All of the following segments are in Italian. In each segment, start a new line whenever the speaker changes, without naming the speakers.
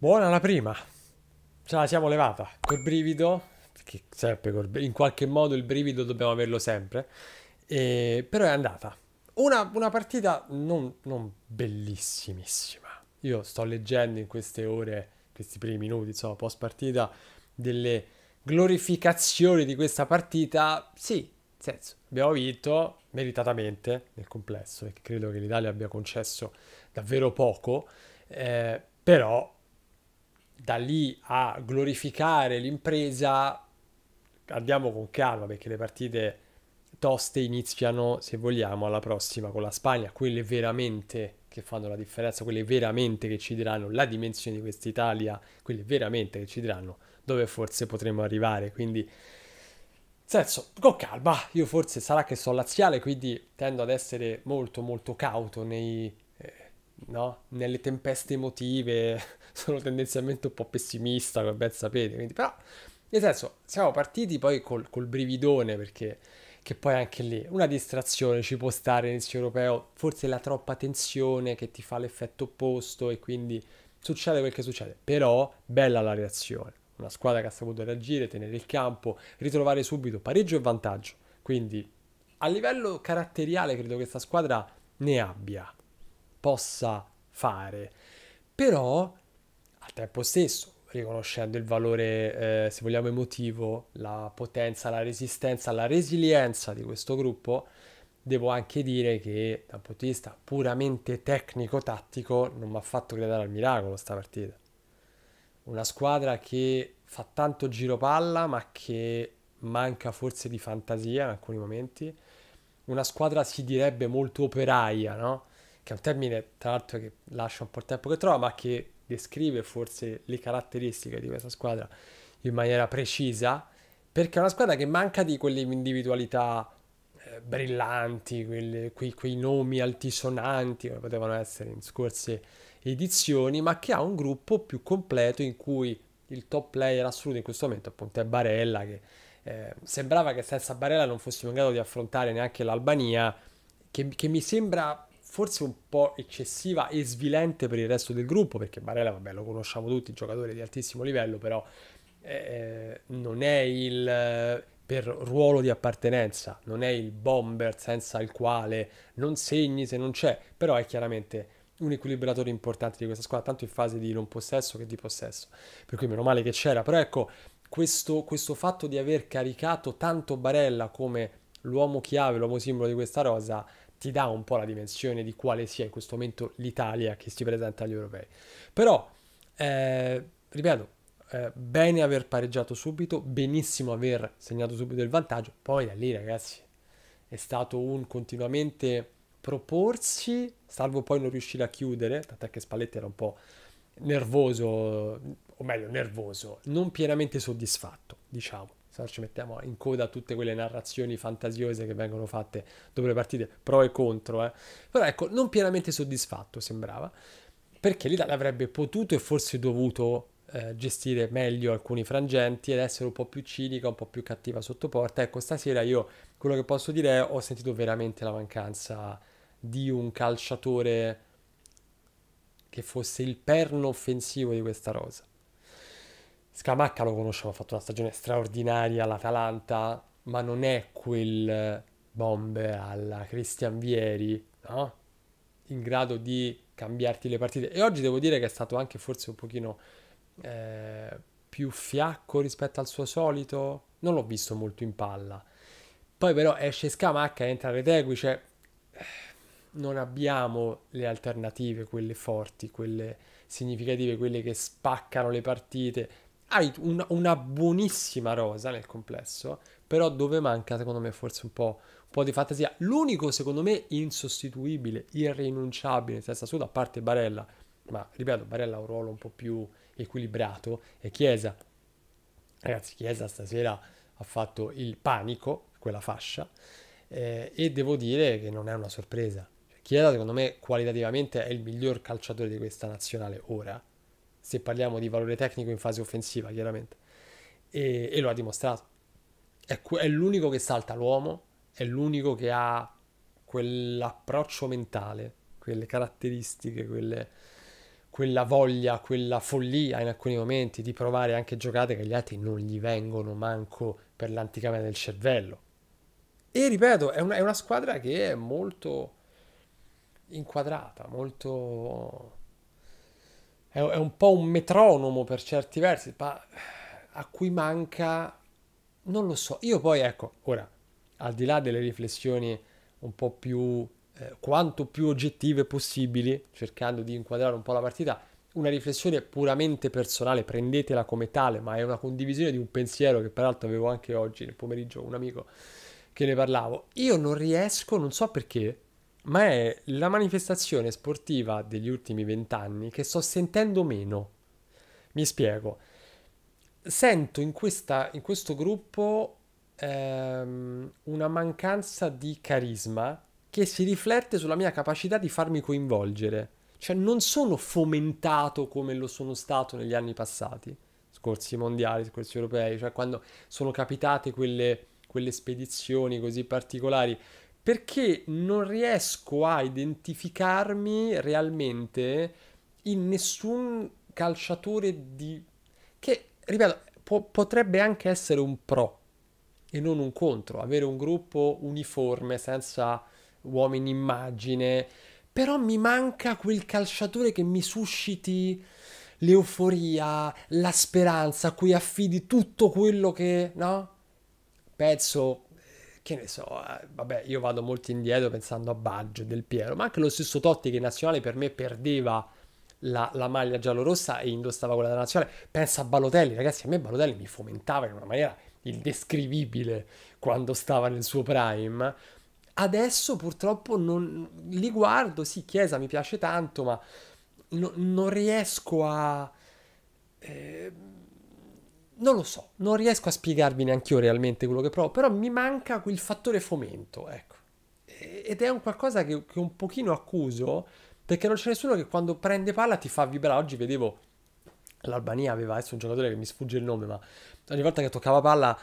Buona la prima. Ce la siamo levata. Col brivido, che sempre col, in qualche modo il brivido dobbiamo averlo sempre. E, però è andata. Una, una partita non, non bellissimissima. Io sto leggendo in queste ore, questi primi minuti, insomma, post partita, delle glorificazioni di questa partita. Sì, nel senso, abbiamo vinto meritatamente nel complesso e credo che l'Italia abbia concesso davvero poco. Eh, però da lì a glorificare l'impresa andiamo con calma perché le partite toste iniziano, se vogliamo, alla prossima con la Spagna, quelle veramente che fanno la differenza, quelle veramente che ci diranno la dimensione di quest'Italia, quelle veramente che ci diranno dove forse potremo arrivare, quindi senso, con calma, io forse sarà che sono laziale, quindi tendo ad essere molto molto cauto nei no? nelle tempeste emotive sono tendenzialmente un po' pessimista, come ben sapete, quindi però nel senso siamo partiti poi col, col brividone perché che poi anche lì una distrazione ci può stare inizio europeo, forse la troppa tensione che ti fa l'effetto opposto e quindi succede quel che succede, però bella la reazione, una squadra che ha saputo reagire, tenere il campo, ritrovare subito pareggio e vantaggio, quindi a livello caratteriale credo che questa squadra ne abbia, possa fare, però al tempo stesso riconoscendo il valore, eh, se vogliamo, emotivo, la potenza, la resistenza, la resilienza di questo gruppo, devo anche dire che da un punto di vista puramente tecnico-tattico non mi ha fatto credere al miracolo sta partita. Una squadra che fa tanto giro palla ma che manca forse di fantasia in alcuni momenti. Una squadra si direbbe molto operaia, no? che è un termine tra l'altro che lascia un po' il tempo che trova, ma che descrive forse le caratteristiche di questa squadra in maniera precisa, perché è una squadra che manca di quelle individualità eh, brillanti, quelle, quei, quei, nomi altisonanti come potevano essere in scorse edizioni, ma che ha un gruppo più completo in cui il top player assoluto in questo momento appunto è Barella, che eh, sembrava che senza Barella non fossimo in grado di affrontare neanche l'Albania, che, che mi sembra forse un po' eccessiva e svilente per il resto del gruppo, perché Barella, vabbè, lo conosciamo tutti, giocatore di altissimo livello, però eh, eh non è il eh, per ruolo di appartenenza, non è il bomber senza il quale non segni se non c'è, però è chiaramente un equilibratore importante di questa squadra, tanto in fase di non possesso che di possesso, per cui meno male che c'era, però ecco, questo, questo fatto di aver caricato tanto Barella come l'uomo chiave, l'uomo simbolo di questa rosa, ti dà un po' la dimensione di quale sia in questo momento l'Italia che si presenta agli europei. Però, eh, ripeto, eh, bene aver pareggiato subito, benissimo aver segnato subito il vantaggio, poi da lì ragazzi è stato un continuamente proporsi, salvo poi non riuscire a chiudere, tant'è che Spalletti era un po' nervoso, o meglio nervoso, non pienamente soddisfatto, diciamo se no ci mettiamo in coda tutte quelle narrazioni fantasiose che vengono fatte dopo le partite, pro e contro, eh. però ecco, non pienamente soddisfatto sembrava, perché l'Italia avrebbe potuto e forse dovuto eh, gestire meglio alcuni frangenti ed essere un po' più cinica, un po' più cattiva sotto porta. Ecco, stasera io quello che posso dire è ho sentito veramente la mancanza di un calciatore che fosse il perno offensivo di questa rosa. Scamacca lo conosciamo, ha fatto una stagione straordinaria all'Atalanta, ma non è quel bombe alla Cristian Vieri, no? In grado di cambiarti le partite. E oggi devo dire che è stato anche forse un pochino eh, più fiacco rispetto al suo solito. Non l'ho visto molto in palla. Poi però esce Scamacca, entra Retegui, cioè eh, non abbiamo le alternative, quelle forti, quelle significative, quelle che spaccano le partite hai una, una, buonissima rosa nel complesso, però dove manca secondo me forse un po', un po', di fantasia. L'unico secondo me insostituibile, irrinunciabile, senza solo a parte Barella, ma ripeto, Barella ha un ruolo un po' più equilibrato, è Chiesa. Ragazzi, Chiesa stasera ha fatto il panico, quella fascia, eh, e devo dire che non è una sorpresa. Cioè, Chiesa secondo me qualitativamente è il miglior calciatore di questa nazionale ora se parliamo di valore tecnico in fase offensiva, chiaramente. E, e lo ha dimostrato. È, è l'unico che salta l'uomo, è l'unico che ha quell'approccio mentale, quelle caratteristiche, quelle, quella voglia, quella follia in alcuni momenti di provare anche giocate che gli altri non gli vengono manco per l'anticamera del cervello. E ripeto, è una, è una squadra che è molto inquadrata, molto è, è un po' un metronomo per certi versi, ma a cui manca, non lo so. Io poi, ecco, ora, al di là delle riflessioni un po' più, eh, quanto più oggettive possibili, cercando di inquadrare un po' la partita, una riflessione puramente personale, prendetela come tale, ma è una condivisione di un pensiero che peraltro avevo anche oggi nel pomeriggio un amico che ne parlavo. Io non riesco, non so perché, ma è la manifestazione sportiva degli ultimi vent'anni che sto sentendo meno. Mi spiego. Sento in, questa, in questo gruppo ehm, una mancanza di carisma che si riflette sulla mia capacità di farmi coinvolgere. Cioè non sono fomentato come lo sono stato negli anni passati, scorsi mondiali, scorsi europei, cioè quando sono capitate quelle, quelle spedizioni così particolari perché non riesco a identificarmi realmente in nessun calciatore di... che, ripeto, po- potrebbe anche essere un pro e non un contro, avere un gruppo uniforme senza uomini immagine, però mi manca quel calciatore che mi susciti l'euforia, la speranza, a cui affidi tutto quello che, no? Penso che ne so, eh, vabbè, io vado molto indietro pensando a Baggio, Del Piero, ma anche lo stesso Totti che in nazionale per me perdeva la, la maglia giallorossa e indossava quella della nazionale. Pensa a Balotelli, ragazzi, a me Balotelli mi fomentava in una maniera indescrivibile quando stava nel suo prime. Adesso purtroppo non li guardo, sì, Chiesa mi piace tanto, ma no, non riesco a... Eh, non lo so, non riesco a spiegarvi neanche io realmente quello che provo, però mi manca quel fattore fomento, ecco. Ed è un qualcosa che, che un pochino accuso, perché non c'è nessuno che quando prende palla ti fa vibrare. Oggi vedevo l'Albania aveva adesso un giocatore che mi sfugge il nome, ma ogni volta che toccava palla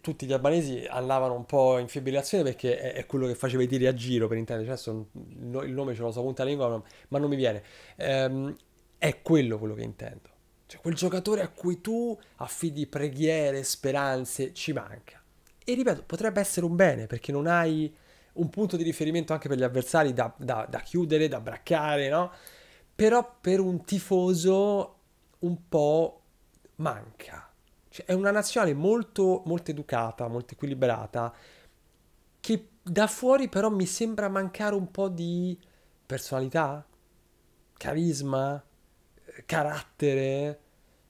tutti gli albanesi andavano un po' in fibrillazione perché è, quello che faceva i tiri a giro per intendere, cioè, il nome ce lo so punta la lingua ma non mi viene. Ehm, è quello quello che intendo. Cioè quel giocatore a cui tu affidi preghiere, speranze, ci manca. E ripeto, potrebbe essere un bene perché non hai un punto di riferimento anche per gli avversari da, da, da chiudere, da braccare, no? Però per un tifoso un po' manca. Cioè, è una nazionale molto, molto educata, molto equilibrata, che da fuori però mi sembra mancare un po' di personalità, carisma, carattere.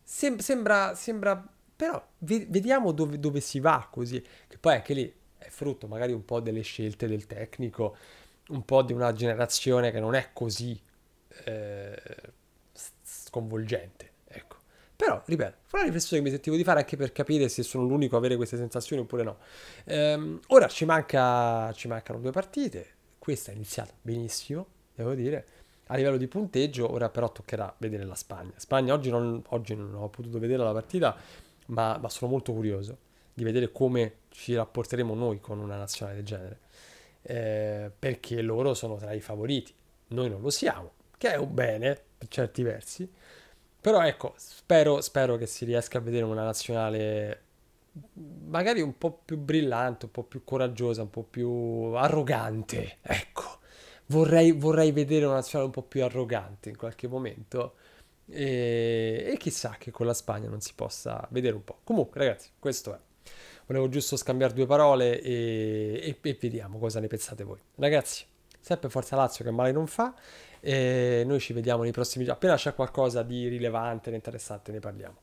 Sem- sembra, sembra, però ve- vediamo dove, dove, si va così, che poi anche lì è frutto magari un po' delle scelte del tecnico, un po' di una generazione che non è così eh, sconvolgente, ecco. Però, ripeto, fu una riflessione che mi sentivo di fare anche per capire se sono l'unico a avere queste sensazioni oppure no. Ehm, ora ci, manca, ci mancano due partite, questa è iniziata benissimo, devo dire, a livello di punteggio, ora però toccherà vedere la Spagna. Spagna oggi non, oggi non ho potuto vedere la partita, ma, ma, sono molto curioso di vedere come ci rapporteremo noi con una nazionale del genere, eh, perché loro sono tra i favoriti, noi non lo siamo, che è un bene per certi versi, però ecco, spero, spero che si riesca a vedere una nazionale magari un po' più brillante, un po' più coraggiosa, un po' più arrogante, ecco vorrei, vorrei vedere una nazionale un po' più arrogante in qualche momento. E, e, chissà che con la Spagna non si possa vedere un po'. Comunque, ragazzi, questo è. Volevo giusto scambiare due parole e, e, e vediamo cosa ne pensate voi. Ragazzi, sempre Forza Lazio che male non fa. E noi ci vediamo nei prossimi giorni. Appena c'è qualcosa di rilevante, di interessante, ne parliamo.